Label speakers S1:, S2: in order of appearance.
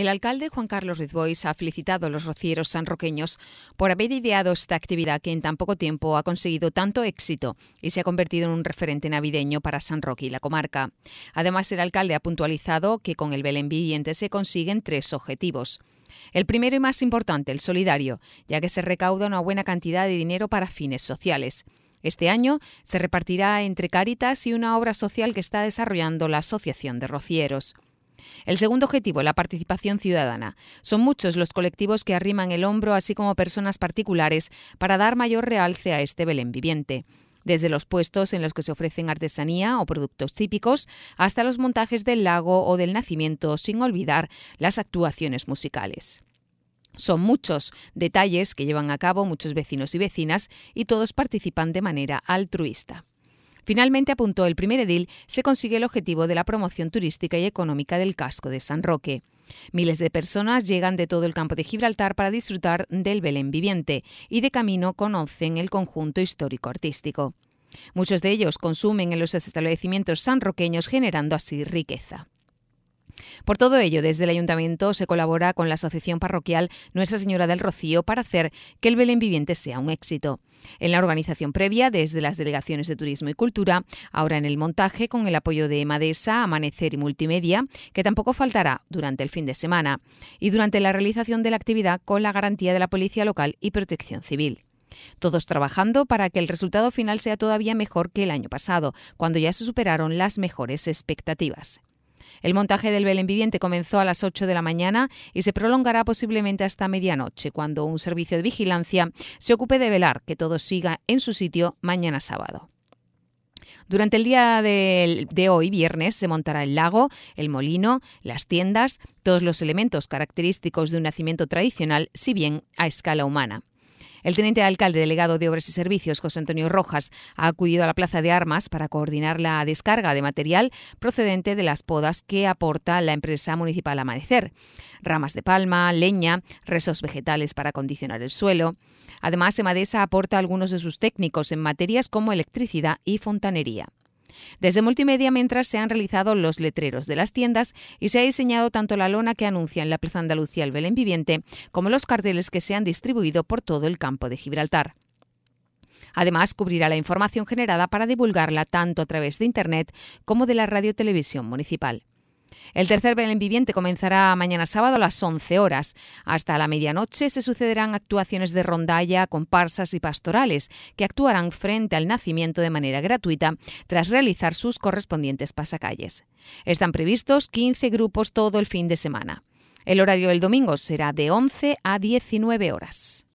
S1: El alcalde Juan Carlos Rizbois ha felicitado a los rocieros sanroqueños por haber ideado esta actividad que en tan poco tiempo ha conseguido tanto éxito y se ha convertido en un referente navideño para San Roque y la comarca. Además, el alcalde ha puntualizado que con el Belén Viviente se consiguen tres objetivos. El primero y más importante, el solidario, ya que se recauda una buena cantidad de dinero para fines sociales. Este año se repartirá entre Caritas y una obra social que está desarrollando la Asociación de Rocieros. El segundo objetivo, la participación ciudadana. Son muchos los colectivos que arriman el hombro, así como personas particulares, para dar mayor realce a este Belén viviente desde los puestos en los que se ofrecen artesanía o productos típicos hasta los montajes del lago o del nacimiento, sin olvidar las actuaciones musicales. Son muchos detalles que llevan a cabo muchos vecinos y vecinas y todos participan de manera altruista. Finalmente, apuntó el primer edil, se consigue el objetivo de la promoción turística y económica del casco de San Roque. Miles de personas llegan de todo el campo de Gibraltar para disfrutar del Belén viviente y de camino conocen el conjunto histórico-artístico. Muchos de ellos consumen en los establecimientos sanroqueños generando así riqueza. Por todo ello, desde el ayuntamiento se colabora con la Asociación Parroquial Nuestra Señora del Rocío para hacer que el Belén Viviente sea un éxito. En la organización previa, desde las delegaciones de Turismo y Cultura, ahora en el montaje, con el apoyo de Madesa, Amanecer y Multimedia, que tampoco faltará durante el fin de semana, y durante la realización de la actividad con la garantía de la Policía Local y Protección Civil. Todos trabajando para que el resultado final sea todavía mejor que el año pasado, cuando ya se superaron las mejores expectativas. El montaje del Belén viviente comenzó a las 8 de la mañana y se prolongará posiblemente hasta medianoche, cuando un servicio de vigilancia se ocupe de velar que todo siga en su sitio mañana sábado. Durante el día de, de, hoy, viernes, se montará el lago, el molino, las tiendas, todos los elementos característicos de un nacimiento tradicional, si bien a escala humana. El teniente alcalde delegado de Obras y Servicios, José Antonio Rojas, ha acudido a la Plaza de Armas para coordinar la descarga de material procedente de las podas que aporta la empresa municipal Amanecer. Ramas de palma, leña, restos vegetales para acondicionar el suelo. Además, Emadesa aporta algunos de sus técnicos en materias como electricidad y fontanería. Desde Multimedia, mientras se han realizado los letreros de las tiendas y se ha diseñado tanto la lona que anuncia en la Plaza Andalucía el Belén Viviente, como los carteles que se han distribuido por todo el campo de Gibraltar. Además, cubrirá la información generada para divulgarla tanto a través de Internet como de la radiotelevisión municipal. El tercer Belén Viviente comenzará mañana sábado a las 11 horas. Hasta la medianoche se sucederán actuaciones de rondalla, comparsas y pastorales que actuarán frente al nacimiento de manera gratuita tras realizar sus correspondientes pasacalles. Están previstos 15 grupos todo el fin de semana. El horario del domingo será de 11 a 19 horas.